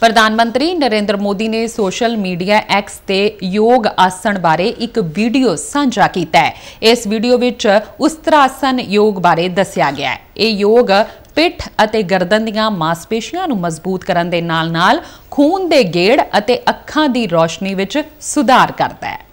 ਪ੍ਰਧਾਨ ਮੰਤਰੀ ਨਰਿੰਦਰ ਮੋਦੀ ਨੇ ਸੋਸ਼ਲ ਮੀਡੀਆ ਐਕਸ ਤੇ ਯੋਗ ਆਸਣ ਬਾਰੇ ਇੱਕ ਵੀਡੀਓ ਸਾਂਝਾ ਕੀਤਾ ਹੈ ਇਸ ਵੀਡੀਓ ਵਿੱਚ ਉਸਤਰਾਸਨ ਯੋਗ ਬਾਰੇ ਦੱਸਿਆ ਗਿਆ ਹੈ ਇਹ ਯੋਗ ਪਿੱਠ ਅਤੇ ਗਰਦਨ ਦੀਆਂ ਮਾਸਪੇਸ਼ੀਆਂ ਨੂੰ ਮਜ਼ਬੂਤ ਕਰਨ ਦੇ ਨਾਲ-ਨਾਲ ਖੂਨ ਦੇ ਗੇੜ ਅਤੇ ਅੱਖਾਂ ਦੀ ਰੋਸ਼ਨੀ ਵਿੱਚ ਸੁਧਾਰ ਕਰਦਾ ਹੈ